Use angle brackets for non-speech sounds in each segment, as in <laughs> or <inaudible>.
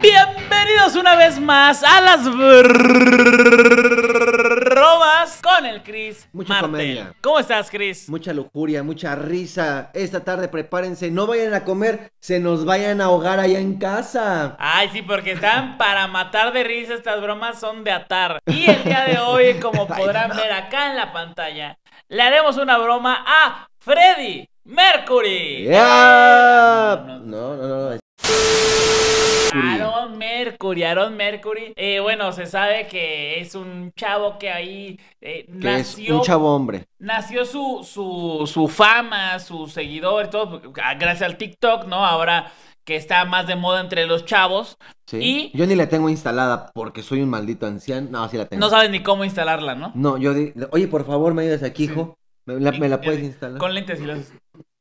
Bienvenidos una vez más a las bromas con el Chris Mucha ¿Cómo estás, Chris? Mucha lujuria, mucha risa. Esta tarde prepárense, no vayan a comer, se nos vayan a ahogar allá en casa. Ay, sí, porque están para matar de risa, estas bromas son de atar. Y el día de hoy, como <laughs> podrán ver acá en la pantalla, le haremos una broma a Freddy Mercury. No, no, no. no. Aaron Mercury, Aaron Mercury. Eh, bueno, se sabe que es un chavo que ahí nació. Eh, es un chavo hombre. Nació su, su, fama, su seguidor, todo, ah, gracias al TikTok, ¿no? Ahora que está más de moda entre los chavos. Sí. Yo ni la tengo instalada porque soy un maldito anciano. No, sí la tengo. No sabes ni cómo instalarla, ¿no? No, yo. Oye, por favor, me ayudas aquí, hijo. Me la, puedes instalar. Con lentes y las.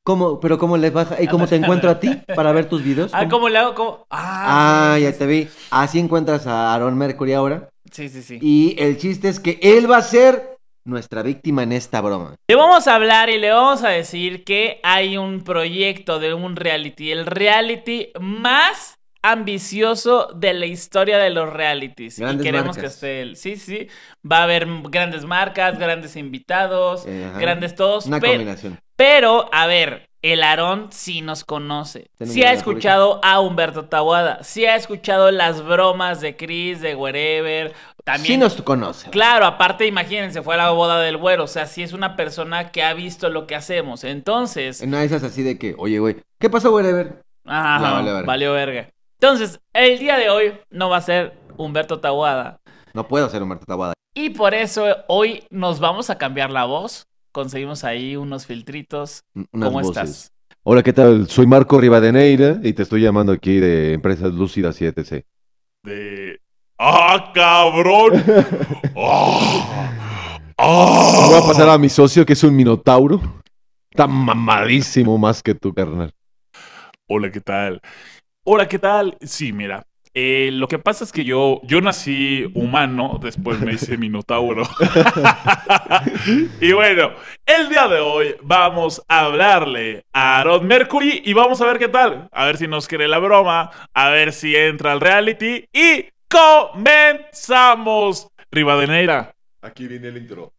¿Cómo, pero cómo les vas? ¿Y cómo te encuentro a ti para ver tus videos? Ah, ¿cómo, le hago? ¿Cómo? Ah, ah, ya te vi. Así encuentras a Aaron Mercury ahora. Sí, sí, sí. Y el chiste es que él va a ser nuestra víctima en esta broma. Le vamos a hablar y le vamos a decir que hay un proyecto de un reality, el reality más ambicioso de la historia de los realities. y queremos que esté él. Sí, sí. Va a haber grandes marcas, grandes invitados, eh, grandes todos. Una combinación. Pero, a ver, el Aarón sí nos conoce. Sí ha escuchado a Humberto Tawada. Sí ha escuchado las bromas de Chris, de Wherever. También, sí nos conoce. Claro, aparte, imagínense, fue a la boda del güero. O sea, sí es una persona que ha visto lo que hacemos. Entonces. No esas así de que, oye, güey, ¿qué pasó, Wherever? Ajá, valió verga. Entonces, el día de hoy no va a ser Humberto Tawada. No puedo ser Humberto Tawada. Y por eso eh, hoy nos vamos a cambiar la voz. Conseguimos ahí unos filtritos. ¿Cómo estás? Hola, ¿qué tal? Soy Marco Rivadeneira y te estoy llamando aquí de Empresas Lúcidas 7C. De. ¡Ah, cabrón! <laughs> ¡Ah! Voy a ¡Ah! pasar a mi socio que es un minotauro. Está mamadísimo más que tú, carnal. Hola, ¿qué tal? Hola, ¿qué tal? Sí, mira. Eh, lo que pasa es que yo, yo nací humano, después me hice minotauro. <laughs> y bueno, el día de hoy vamos a hablarle a Rod Mercury y vamos a ver qué tal. A ver si nos quiere la broma, a ver si entra al reality y comenzamos. Rivadeneira. Aquí viene el intro.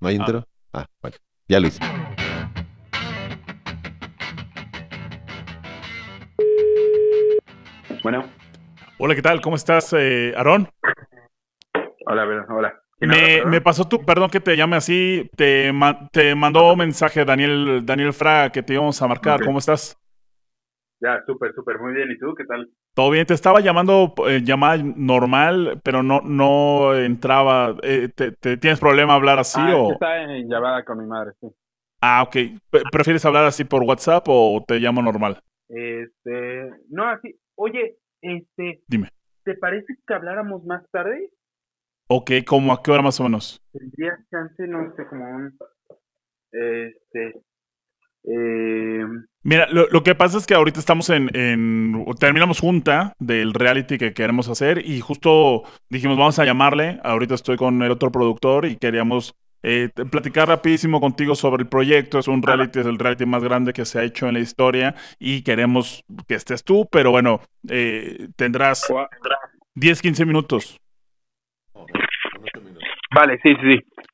¿No hay intro? Ah, bueno. Ya lo hice. Bueno. Hola, ¿qué tal? ¿Cómo estás, eh, Aarón? Hola, Hola. Me, me, pasó tu, perdón que te llame así, te, mandó un mensaje Daniel, Daniel Fra, que te íbamos a marcar. ¿Cómo estás? Ya, súper, súper, muy bien. ¿Y tú qué tal? Todo bien, te estaba llamando eh, llamada normal, pero no, no entraba. Eh, te, ¿Tienes problema hablar así ah, o...? Está en llamada con mi madre, sí. Ah, ok. ¿Prefieres hablar así por WhatsApp o te llamo normal? Este, no, así, Oye, este. Dime. ¿Te parece que habláramos más tarde? Ok, ¿cómo a qué hora más o menos? Tendría chance, no sé, como un. Este. Em, Mira, lo, que pasa es que ahorita estamos en, en, Terminamos junta del reality que queremos hacer y justo dijimos, vamos a llamarle. Ahorita estoy con el otro productor y queríamos eh, platicar rapidísimo contigo sobre el proyecto. Es un reality, es el reality más grande que se ha hecho en la historia y queremos que estés tú, pero bueno, eh, tendrás 10, 15 minutos. Vale, sí, sí, sí.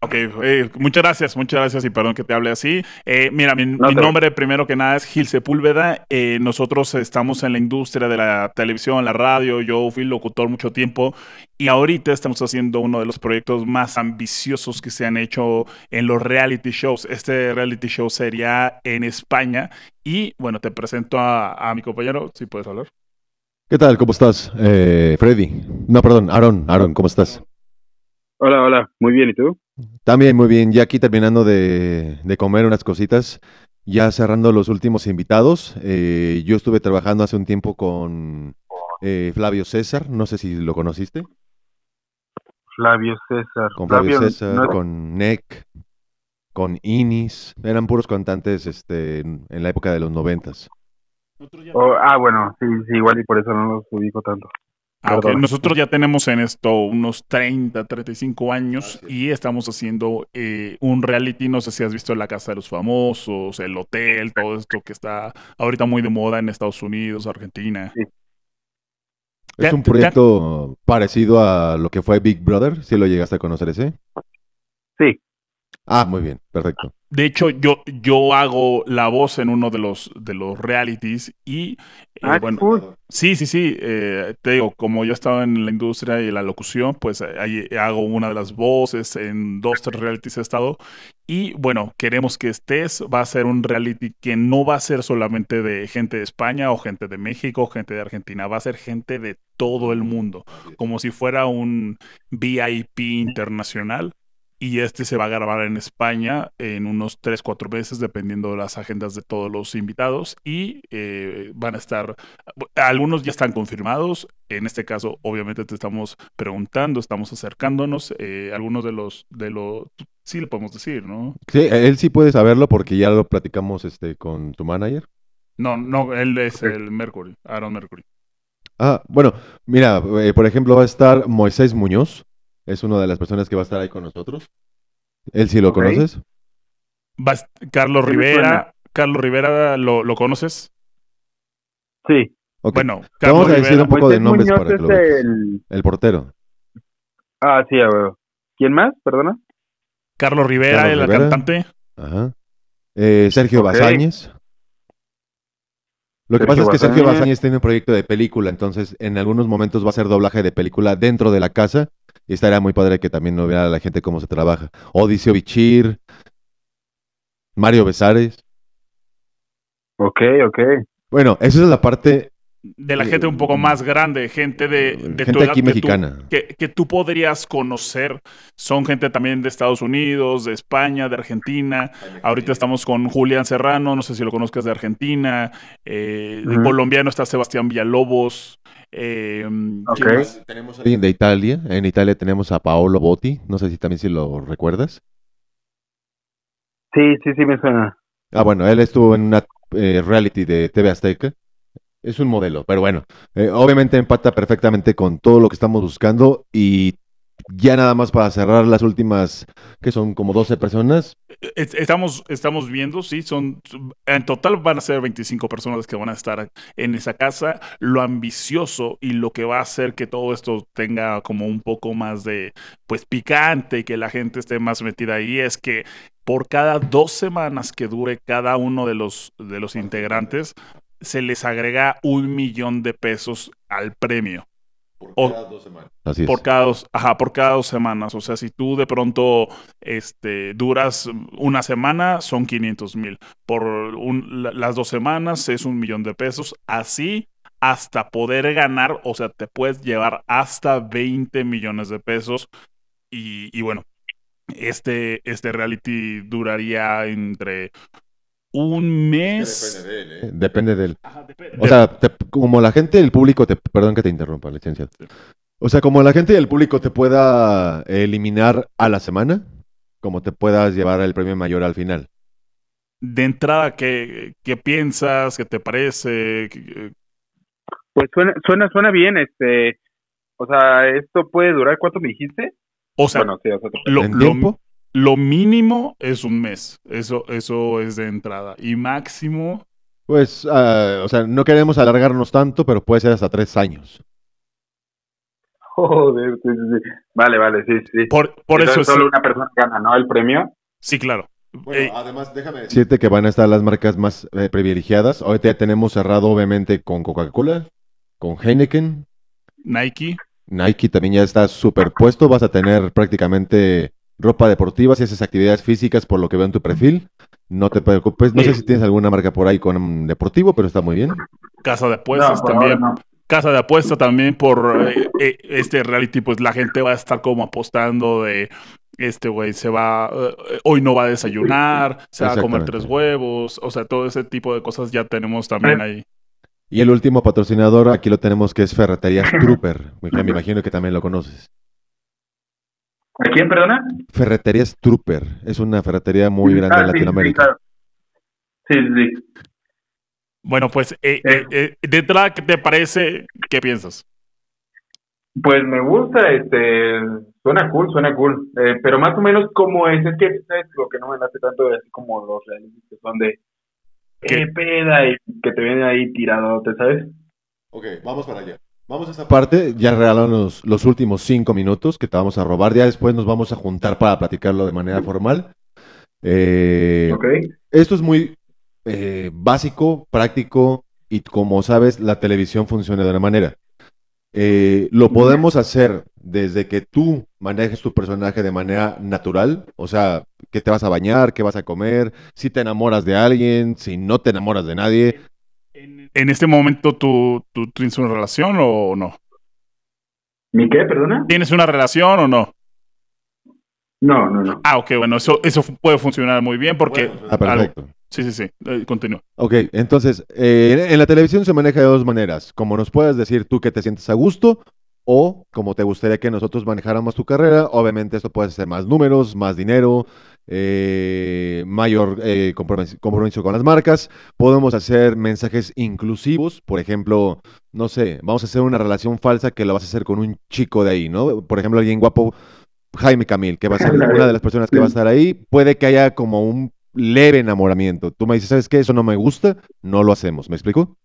Ok, eh, muchas gracias, muchas gracias y perdón que te hable así. Eh, mira, mi, nombre primero que nada es Gil Sepúlveda. Eh, nosotros estamos en la industria de la televisión, la radio. Yo fui locutor mucho tiempo y ahorita estamos haciendo uno de los proyectos más ambiciosos que se han hecho en los reality shows. Este reality show sería en España y bueno, te presento a, mi compañero, si puedes hablar. ¿Qué tal? ¿Cómo estás, Freddy? No, perdón, Aaron. Aaron, ¿cómo estás? Hola, hola. Muy bien, ¿y tú? También muy bien, ya aquí terminando de, comer unas cositas, ya cerrando los últimos invitados. Eh, yo estuve trabajando hace un tiempo con eh, Flavio César, no sé si lo conociste. Flavio César. Con Flavio, César, con Neck, con Inis, eran puros cantantes este, en la época de los noventas. Oh, ah, bueno, sí, igual y por eso no los ubico tanto. Ah, nosotros ya tenemos en esto unos 30, 35 años y estamos haciendo eh, un reality, no sé si has visto La Casa de los Famosos, El Hotel, todo esto que está ahorita muy de moda en Estados Unidos, Argentina. Es un proyecto parecido a lo que fue Big Brother, si lo llegaste a conocer ese. Sí, Ah, muy bien, perfecto. De hecho, yo, yo hago la voz en uno de los, de los realities y eh, ah, sí, sí, sí. Eh, te digo, como yo estaba en la industria y la locución, pues eh, ahí hago una de las voces en dos, tres realities he estado. Y bueno, queremos que estés. Va a ser un reality que no va a ser solamente de gente de España o gente de México o gente de Argentina, va a ser gente de todo el mundo, como si fuera un VIP internacional y este se va a grabar en España en unos 3, 4 meses, dependiendo de las agendas de todos los invitados. Y eh, van a estar, algunos ya están confirmados, en este caso obviamente te estamos preguntando, estamos acercándonos, eh, algunos de los, de los, sí le podemos decir, ¿no? Sí, él sí puede saberlo porque ya lo platicamos este, con tu manager. No, no, él es el Mercury, Aaron Mercury. Ah, bueno, mira, eh, por ejemplo va a estar Moisés Muñoz, es una de las personas que va a estar ahí con nosotros. Él sí lo conoces. Carlos Rivera. Carlos Rivera, ¿lo, conoces? Sí. Bueno, Carlos vamos a decir un poco de nombres para El... portero. Ah, sí, a ver. ¿Quién más? Perdona. Carlos Rivera, el cantante. Ajá. Eh, Sergio okay. Lo que pasa es que Sergio Bazáñez tiene un proyecto de película, entonces en algunos momentos va a hacer doblaje de película dentro de la casa y estaría muy padre que también no viera la gente cómo se trabaja. Odiseo Bichir, Mario Besares. Ok, ok. Bueno, esa es la parte de la gente un poco mm, más grande, gente de, mm, gente tu aquí que, mexicana. que, tú podrías conocer. Son gente también de Estados Unidos, de España, de Argentina. Ahorita estamos con Julián Serrano, no sé si lo conozcas de Argentina. Eh, colombiano está Sebastián Villalobos. Eh, de Italia. En Italia tenemos a Paolo Botti. No sé si también si lo recuerdas. Sí, sí, sí me suena. Ah, bueno, él estuvo en una eh, reality de TV Azteca es un modelo, pero bueno, eh, obviamente empata perfectamente con todo lo que estamos buscando y ya nada más para cerrar las últimas, que son como 12 personas. E-, estamos, estamos viendo, sí, son, en total van a ser 25 personas que van a estar en esa casa. Lo ambicioso y lo que va a hacer que todo esto tenga como un poco más de, pues, picante y que la gente esté más metida ahí es que por cada dos semanas que dure cada uno de los, de los integrantes, se les agrega un millón de pesos al premio. Por cada dos semanas. Así por, cada dos, ajá, por cada dos semanas. O sea, si tú de pronto este, duras una semana, son 500 mil. Por las dos semanas es un millón de pesos. Así hasta poder ganar, o sea, te puedes llevar hasta 20 millones de pesos. Y, bueno, este, este reality duraría entre un mes. Depende de él. ¿eh? O sea, como la gente, el público, te, perdón que te interrumpa, licencia. O sea, como la gente del el público te pueda eliminar a la semana, como te puedas llevar el premio mayor al final. De entrada, ¿qué, piensas? ¿Qué te parece? pues suena, suena, bien, este, o sea, esto puede durar cuánto me dijiste. O sea, bueno, sí, lo, lo mínimo es un mes. Eso, eso es de entrada. Y máximo. Pues, ah, o sea, no queremos alargarnos tanto, pero puede ser hasta tres años. <laughs> Joder, sí, sí. Vale, vale, sí, sí. Por, eso solo una persona gana, ¿no? El premio. Sí, claro. Bueno, eh, además, déjame decirte que van a estar las marcas más eh, privilegiadas. Ahorita ya tenemos cerrado, obviamente, con Coca-Cola, con Heineken. Nike. Nike también ya está superpuesto. Vas a tener prácticamente ropa deportiva, si haces actividades físicas, por lo que veo en tu perfil. No te preocupes, no sé si tienes alguna marca por ahí con deportivo, pero está muy bien. Casa de apuestas también. Casa de apuestas también por eh, eh, este reality, pues la gente va a estar como apostando de este güey se va, eh, hoy no va a desayunar, se va a comer tres huevos, o sea, todo ese tipo de cosas ya tenemos también ahí. Y el último patrocinador, aquí lo tenemos, que es Ferretería Trooper, que me imagino que también lo conoces. ¿A quién, perdona? Ferretería Trooper. Es una ferretería muy grande ah, en Latinoamérica. Sí, sí, Bueno, pues, eh, eh, eh. eh ¿qué te parece? ¿Qué piensas? Pues me gusta, este, suena cool, suena cool. Eh, pero más o menos como es, es que lo que no me hace tanto es como los realistas que son de ¿Qué? peda y que te vienen ahí tirado, ¿te sabes? Ok, vamos para allá. Vamos a esa parte, ya regalaron los últimos cinco minutos que te vamos a robar, ya después nos vamos a juntar para platicarlo de manera formal. Eh, esto es muy eh, básico, práctico y como sabes, la televisión funciona de una manera. Eh, lo podemos hacer desde que tú manejes tu personaje de manera natural, o sea, que te vas a bañar, qué vas a comer, si te enamoras de alguien, si no te enamoras de nadie, ¿En, este momento tú, tienes una relación o no? ¿Mi qué, perdona? ¿Tienes una relación o no? No, no, no. Ah, ok, bueno, eso, puede funcionar muy bien porque... ah, perfecto. Sí, sí, sí, eh, continúa. Ok, entonces, eh, en, en la televisión se maneja de dos maneras. Como nos puedes decir tú que te sientes a gusto o como te gustaría que nosotros manejáramos tu carrera. Obviamente esto puede ser más números, más dinero, eh, mayor eh, compromiso, compromiso, con las marcas. Podemos hacer mensajes inclusivos, por ejemplo, no sé, vamos a hacer una relación falsa que la vas a hacer con un chico de ahí, ¿no? Por ejemplo, alguien guapo, Jaime Camil, que va a ser una de las personas que va a estar ahí. Puede que haya como un leve enamoramiento. Tú me dices, ¿sabes qué? Eso no me gusta, no lo hacemos. ¿Me explico?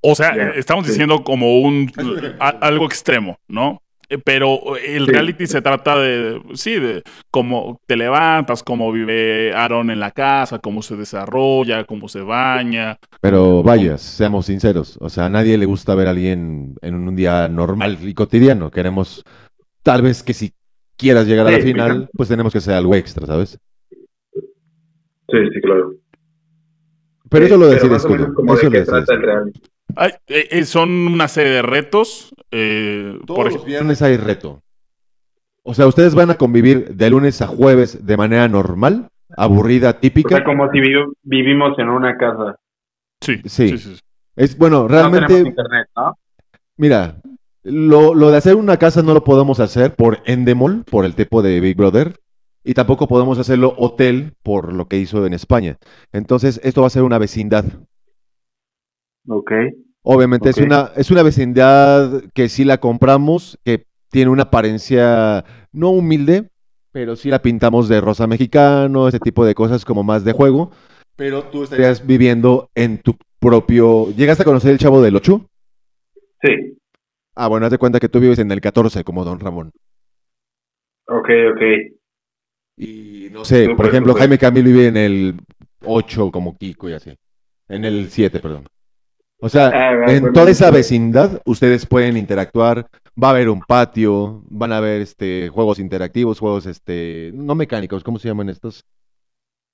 O sea, eh, estamos diciendo como un <laughs> algo extremo, ¿no? Eh, pero el reality se trata de, sí, de cómo te levantas, cómo vive Aaron en la casa, cómo se desarrolla, cómo se baña. Pero vaya, seamos sinceros, o sea, a nadie le gusta ver a alguien en un día normal y cotidiano. Queremos, tal vez que si quieras llegar a la final, pues tenemos que hacer algo extra, ¿sabes? Sí, sí, claro. Pero eso lo tú. Eso lo decís. Eh, eh, son una serie de retos. Eh, por ejemplo, los viernes hay reto. O sea, ustedes van a convivir de lunes a jueves de manera normal, aburrida, típica. como si vivimos en una casa. Sí, sí. sí, Es bueno, realmente. Mira, lo, lo, de hacer una casa no lo podemos hacer por Endemol, por el tipo de Big Brother, y tampoco podemos hacerlo hotel por lo que hizo en España. Entonces, esto va a ser una vecindad, Ok. Obviamente es una es una vecindad que sí la compramos, que tiene una apariencia no humilde, pero sí la pintamos de rosa mexicano, ese tipo de cosas como más de juego. Pero tú estarías viviendo en tu propio... ¿Llegaste a conocer el Chavo del 8? Sí. Ah, bueno, haz de cuenta que tú vives en el 14 como Don Ramón. Ok, ok. Y no sé, por ejemplo, Jaime Camilo vive en el 8 como Kiko y así. En el 7, perdón. O sea, ah, en pues, toda esa vecindad ustedes pueden interactuar, va a haber un patio, van a haber este juegos interactivos, juegos este no mecánicos, ¿cómo se llaman estos?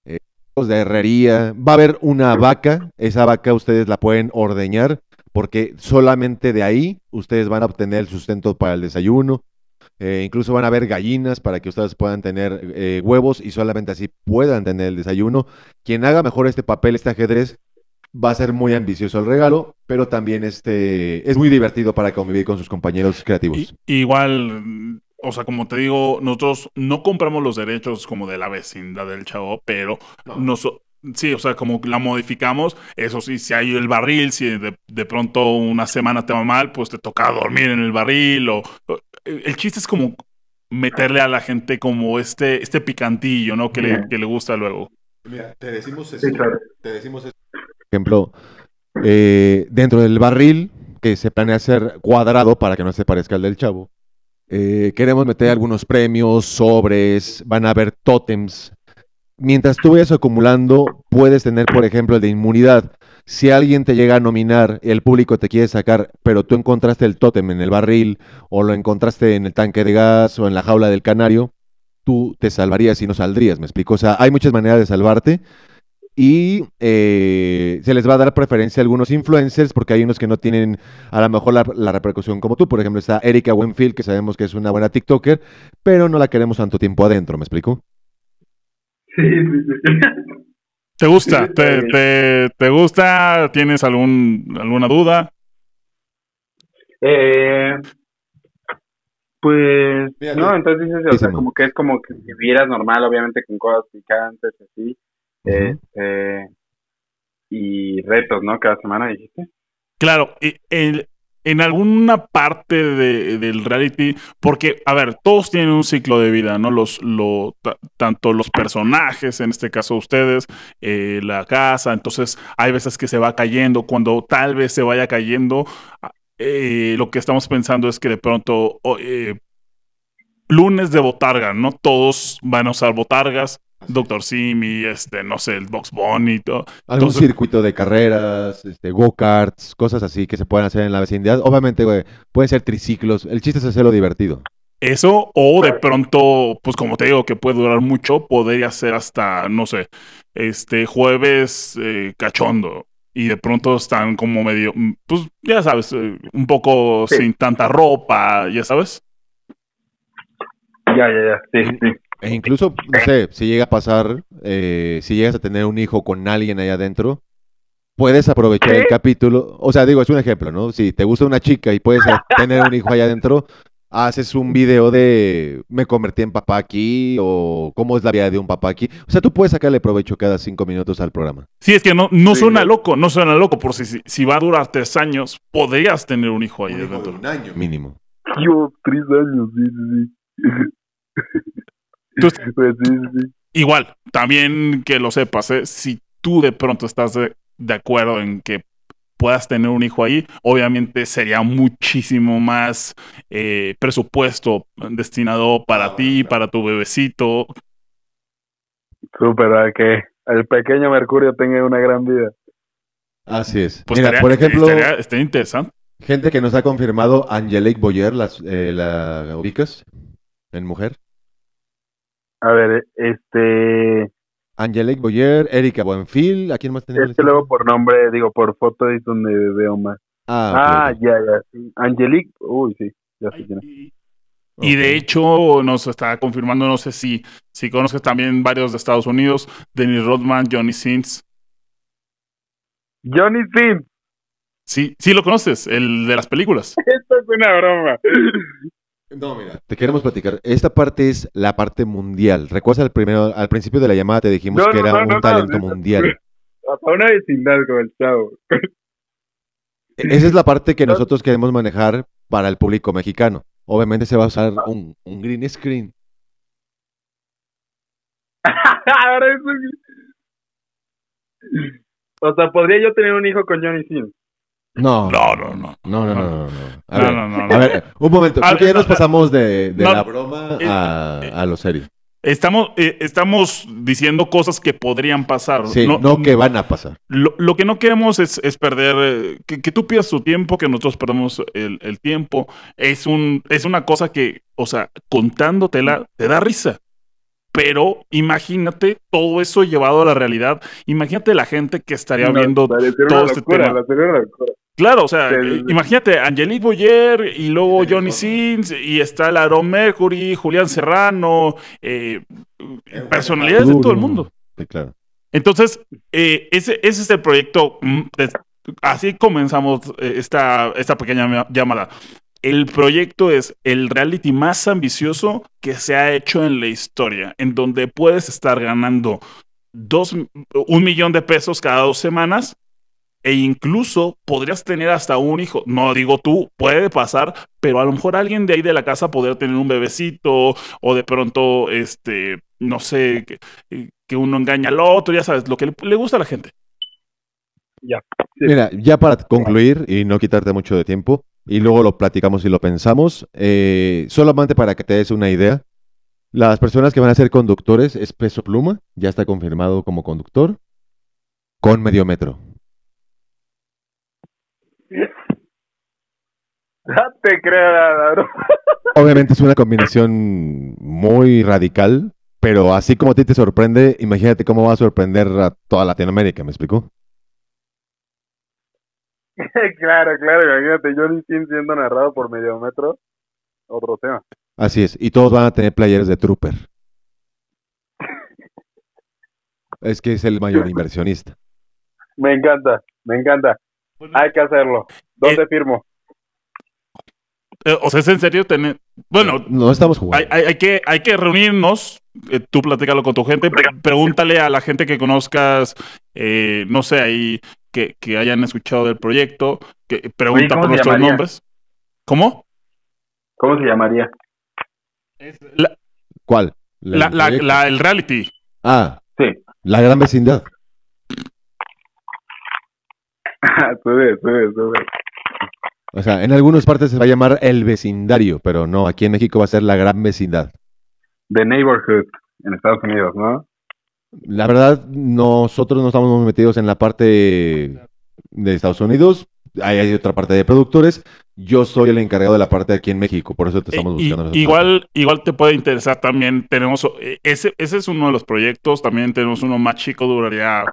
Eh, juegos de herrería, va a haber una vaca, esa vaca ustedes la pueden ordeñar porque solamente de ahí ustedes van a obtener el sustento para el desayuno. Eh, incluso van a haber gallinas para que ustedes puedan tener eh, huevos y solamente así puedan tener el desayuno. Quien haga mejor este papel, este ajedrez, Va a ser muy ambicioso el regalo, pero también este, es muy divertido para convivir con sus compañeros creativos. igual, o sea, como te digo, nosotros no compramos los derechos como de la vecindad del chavo, pero no. Sí, o sea, como la modificamos, eso sí, si hay el barril, si de, pronto una semana te va mal, pues te toca dormir en el barril o... El chiste es como meterle a la gente como este, este picantillo, ¿no? Que, le, que le gusta luego. Mira, te decimos eso. Te decimos eso ejemplo, eh, dentro del barril, que se planea hacer cuadrado para que no se parezca al del chavo, eh, queremos meter algunos premios, sobres, van a haber tótems. Mientras tú vayas acumulando, puedes tener, por ejemplo, el de inmunidad. Si alguien te llega a nominar, el público te quiere sacar, pero tú encontraste el tótem en el barril, o lo encontraste en el tanque de gas, o en la jaula del canario, tú te salvarías y no saldrías, ¿me explico? O sea, hay muchas maneras de salvarte y eh, se les va a dar preferencia a algunos influencers porque hay unos que no tienen a lo mejor la, repercusión como tú. Por ejemplo, está Erika Winfield que sabemos que es una buena TikToker, pero no la queremos tanto tiempo adentro, ¿me explico? Sí, sí, <laughs> ¿Te gusta? ¿Te, gusta? ¿Tienes alguna duda? Eh, pues no, entonces es, o sea, como que es como que vivieras normal, obviamente con cosas picantes así, este, y retos, ¿no? Cada semana dijiste. Claro, en alguna parte de, del reality, porque, a ver, todos tienen un ciclo de vida, ¿no? Los, lo, tanto los personajes, en este caso ustedes, eh, la casa, entonces hay veces que se va cayendo, cuando tal vez se vaya cayendo, ah, eh, lo que estamos pensando es que de pronto... Eh, lunes de botarga, ¿no? Todos van a usar botargas, Doctor Simi, este, no sé, el Box y todo. Algún circuito de carreras, este, go-karts, cosas así que se pueden hacer en la vecindad. Obviamente, güey, pueden ser triciclos. El chiste es hacerlo divertido. Eso, o de pronto, pues como te digo, que puede durar mucho, podría ser hasta, no sé, este jueves eh, cachondo. Y de pronto están como medio, pues ya sabes, eh, un poco sin tanta ropa, ya sabes. Ya, ya, ya, sí, sí. E incluso, no sé, si llega a pasar, eh, si llegas a tener un hijo con alguien allá adentro, puedes aprovechar el capítulo. O sea, digo, es un ejemplo, ¿no? Si te gusta una chica y puedes <laughs> tener un hijo allá adentro, haces un video de me convertí en papá aquí o cómo es la vida de un papá aquí. O sea, tú puedes sacarle provecho cada cinco minutos al programa. Sí, es que no, no suena loco, no suena loco, por si, si va a durar tres años, podrías tener un hijo ahí adentro. un año. Mínimo. Yo, tres años, sí, sí, sí. <laughs> <laughs> Pues igual, también que lo sepas, ¿eh? si tú de pronto estás de, acuerdo en que puedas tener un hijo ahí, obviamente sería muchísimo más eh, presupuesto destinado para ti, para tu bebecito. Súper, que el pequeño Mercurio tenga una gran vida. Así es. Pues por ejemplo, interesante. Gente que nos ha confirmado, Angelique Boyer, las, eh, ¿la ubicas? En mujer. A ver, este. Angelique Boyer, Erika Buenfil, ¿a quién más tenemos? Es que luego por nombre, digo, por foto es donde veo más. Ah, ah ya, ya. Angelique, uy, sí, Y de hecho nos está confirmando, no sé si, si conoces también varios de Estados Unidos, Denis Rodman, Johnny Sins. Johnny Sins. Sí, sí lo conoces, el de las películas. <laughs> Esto es una broma. No, mira. Te queremos platicar. Esta parte es la parte mundial. ¿Recuerdas al, primero, al principio de la llamada te dijimos que era un talento mundial? Para una vecindad con el chavo. Esa es la parte que <laughs> nosotros queremos manejar para el público mexicano. Obviamente se va a usar un, green screen. <laughs> o sea, podría yo tener un hijo con Johnny Sims. No. No, no, no. No, no, no, no. A, ver, un momento. ya nos pasamos de, la broma eh, eh, a, lo serio. Estamos, eh, estamos diciendo cosas que podrían pasar. Sí, no, que van a pasar. Lo, que no queremos es, perder, que, que, tú pierdas tu tiempo, que nosotros perdamos el, tiempo. Es, un, es una cosa que, o sea, contándotela, te da risa. Pero imagínate todo eso llevado a la realidad. Imagínate la gente que estaría viendo todo este tema. Claro, o sea, eh, imagínate, Angelique Boyer y luego Johnny Sins y está el Mercury, Julián Serrano, eh, eh, personalidades de todo el mundo. claro. Entonces, ese, ese, es el proyecto. Mm, así comenzamos esta, esta pequeña llamada. El proyecto es el reality más ambicioso que se ha hecho en la historia, en donde puedes estar ganando dos, un millón de pesos cada dos semanas e incluso podrías tener hasta un hijo. No digo tú, puede pasar, pero a lo mejor alguien de ahí de la casa podría tener un bebecito o de pronto, este, no sé, que, uno engaña al otro, ya sabes, lo que le, gusta a la gente. Ya. Mira, ya para concluir y no quitarte mucho de tiempo, y luego lo platicamos y lo pensamos, eh, solamente para que te des una idea, las personas que van a ser conductores es Peso Pluma, ya está confirmado como conductor, con medio metro. <laughs> <laughs> Obviamente es una combinación muy radical, pero así como a ti te sorprende, imagínate cómo va a sorprender a toda Latinoamérica, ¿me explicó? <laughs> claro, claro, imagínate, Johnny Sin siendo narrado por metro otro tema. Así es, y todos van a tener players de Trooper. es que es el mayor inversionista. Me encanta, me encanta. Pues hay que hacerlo. ¿Dónde eh, firmo? Eh, o sea, es en serio tener. Bueno, eh, no estamos jugando. Hay, que, hay que reunirnos. tú platícalo con tu gente. Pregúntale a la gente que conozcas, no sé, ahí que, hayan escuchado del proyecto. Que, pregunta por nuestros nombres. ¿Cómo? ¿Cómo se llamaría? La, ¿Cuál? ¿La, la, el reality. Ah, sí. La gran vecindad. <laughs> O sea, en algunas partes se va a llamar el vecindario, pero no, aquí en México va a ser la gran vecindad. The neighborhood en Estados Unidos, ¿no? La verdad, nosotros no estamos metidos en la parte de Estados Unidos. Ahí hay otra parte de productores. Yo soy el encargado de la parte aquí en México, por eso te eh, estamos buscando. igual, igual te puede interesar también. Tenemos eh, ese, ese es uno de los proyectos. También tenemos uno más chico, duraría.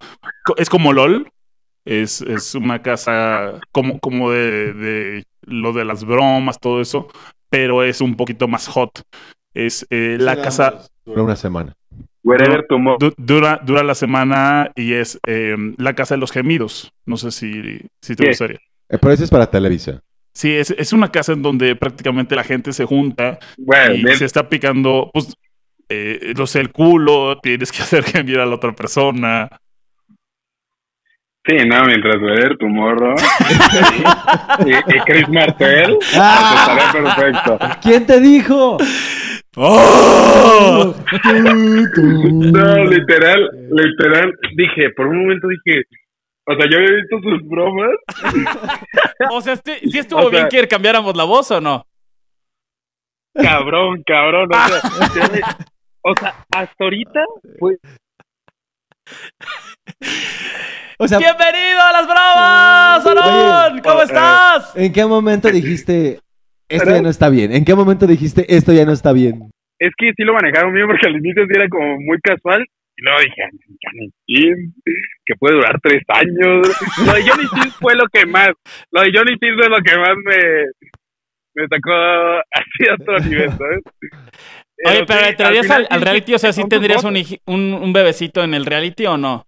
Es como LOL, es, una casa como, como de, lo de las bromas, todo eso, pero es un poquito más hot. Es eh, la casa. Dura una semana. Dura, dura la semana y es eh, la casa de los gemidos. No sé si, si te gustaría. Eh, pero es para Televisa. Sí, es, una casa en donde prácticamente la gente se junta y se está picando, pues, no sé, el culo, tienes que <laughs> hacer gemir a la otra persona. Sí, no, mientras ver tu morro <laughs> y, Chris Martel, ¡Ah! perfecto. ¿Quién te dijo? ¡Oh! no, literal, literal, dije, por un momento dije, o sea, yo había visto sus bromas. o sea, si este, ¿sí estuvo bien que cambiáramos la voz o no? Cabrón, cabrón, o sea, ah. o sea hasta ahorita, pues... ¡Bienvenido a las bravas, Aarón! ¿Cómo eh, estás? ¿En qué momento dijiste esto ya no está bien? ¿En qué momento dijiste esto ya no está bien? Es que sí lo manejaron bien porque al inicio sí era como muy casual y luego dije, Johnny ah, que puede durar tres años. lo de Johnny Cheese fue lo que más, lo de Johnny fue lo que más me, me sacó a otro nivel, ¿sabes? Oye, pero, ¿te al, al, reality? O sea, ¿sí tendrías un bebecito en el reality o no?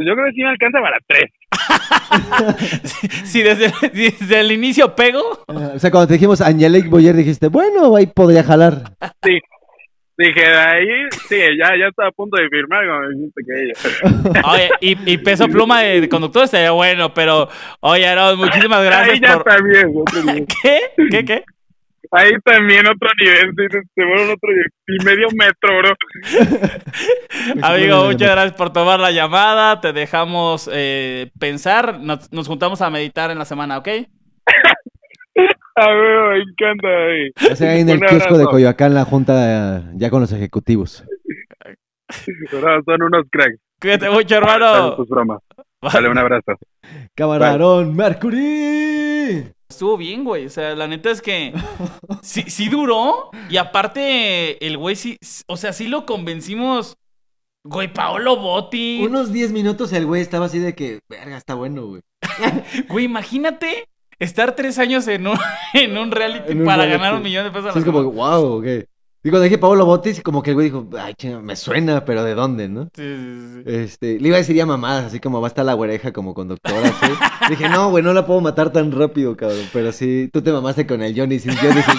Pues yo creo que sí me alcanza para tres. si <laughs> desde, el inicio pego. o sea, cuando te dijimos Angelique Boyer, dijiste, bueno, ahí podría jalar. Sí. Dije, de ahí, sí, ya, ya estaba a punto de firmar <laughs> Oye, y, peso pluma de conductor estaría bueno, pero, oye, Aaron, muchísimas gracias. por... qué? Ahí también otro nivel, se fueron otro y medio metro, bro. <laughs> Amigo, muchas gracias por tomar la llamada. Te dejamos eh, pensar. Nos, juntamos a meditar en la semana, ¿ok? <laughs> A ver, me encanta. Ahí. O ahí en el kiosco de Coyoacán, la junta ya con los ejecutivos. <laughs> son unos cracks. Cuídate mucho, hermano. Dale, tus bromas. un abrazo. Camarón Mercury. Estuvo bien, güey. O sea, la neta es que sí, sí duró. Y aparte, el güey sí, o sea, sí lo convencimos. Güey, Paolo Botti. Unos 10 minutos el güey estaba así de que, verga, está bueno, güey. <laughs> güey, imagínate estar tres años en un, en un reality para ganar un millón de pesos. es como, wow, ¿qué? Digo, dije Pablo Botis y como que el güey dijo, ay, me suena, pero ¿de dónde, no? Sí, sí, sí. Este, le iba a decir ya mamadas, así como va a estar la oreja como conductora, ¿sí? dije, no, güey, no la puedo matar tan rápido, cabrón. Pero sí, tú te mamaste con el Johnny sin Johnny. Sin...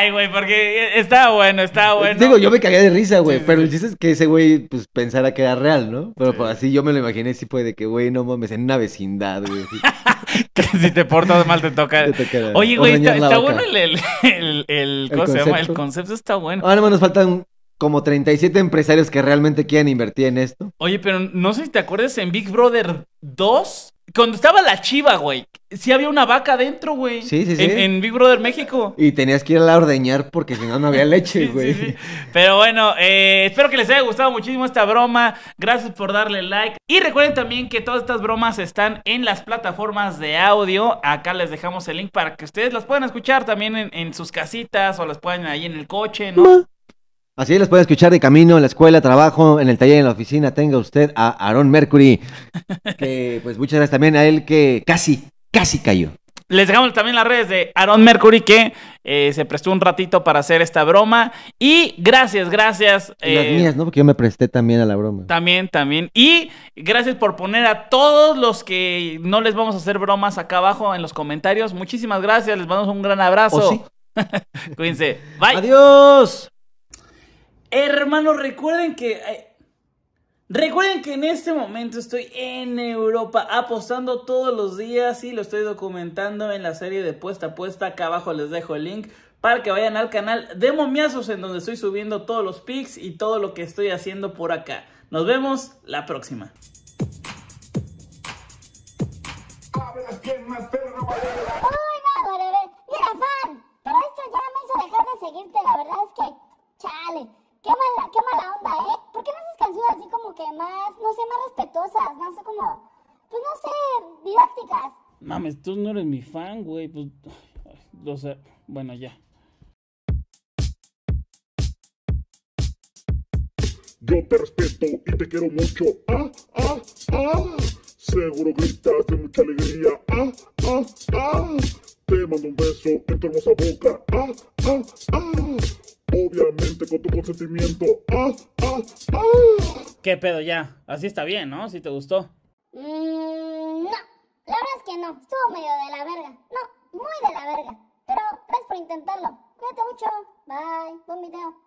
Ay, güey, porque estaba bueno, estaba bueno. Digo, yo me cagué de risa, güey. pero el chiste es que ese güey, pues, pensara que era real, ¿no? Pero pues, así yo me lo imaginé, sí puede de que, güey, no mames, en una vecindad, güey. <laughs> si te portas mal te toca. Oye, güey, está, bueno el, el, concepto? El concepto está bueno. Ahora nos faltan como 37 empresarios que realmente quieran invertir en esto. Oye, pero no sé si te acuerdas en Big Brother 2 cuando estaba la chiva, güey, sí había una vaca adentro, güey. Sí, sí, sí. En, Big Brother México. Y tenías que ir a ordeñar porque si no, no había <laughs> leche, güey. Pero bueno, eh, espero que les haya gustado muchísimo esta broma. Gracias por darle like. Y recuerden también que todas estas bromas están en las plataformas de audio. Acá les dejamos el link para que ustedes las puedan escuchar también en, sus casitas o las puedan ahí en el coche, ¿no? Así les puede escuchar de camino en la escuela, trabajo, en el taller, en la oficina. Tenga usted a Aaron Mercury, <laughs> que pues muchas gracias también a él que casi, casi cayó. Les dejamos también las redes de Aaron Mercury que eh, se prestó un ratito para hacer esta broma. Y gracias, gracias. las eh, mías, ¿no? Porque yo me presté también a la broma. También, también. Y gracias por poner a todos los que no les vamos a hacer bromas acá abajo en los comentarios. Muchísimas gracias, les mandamos un gran abrazo. ¿O sí? <laughs> Cuídense. Bye. Adiós. Hermanos, recuerden que. Eh, recuerden que en este momento estoy en Europa apostando todos los días y lo estoy documentando en la serie de puesta a puesta. Acá abajo les dejo el link para que vayan al canal de Momiazos en donde estoy subiendo todos los pics y todo lo que estoy haciendo por acá. Nos vemos la próxima. mames, tú no eres mi fan, güey. Pues, o sea, bueno, ya. Yo te respeto y te quiero mucho. Ah, ah, ah. Seguro gritas de mucha alegría. Ah, ah, ah. Te mando un beso en tu hermosa boca. Ah, ah, ah. Obviamente con tu consentimiento. Ah, ah, ah. ¿Qué pedo ya? Así está bien, ¿no? Si te gustó no, estuvo medio de la verga. No, muy de la verga. Pero gracias por intentarlo. Cuídate mucho. Bye. Buen video.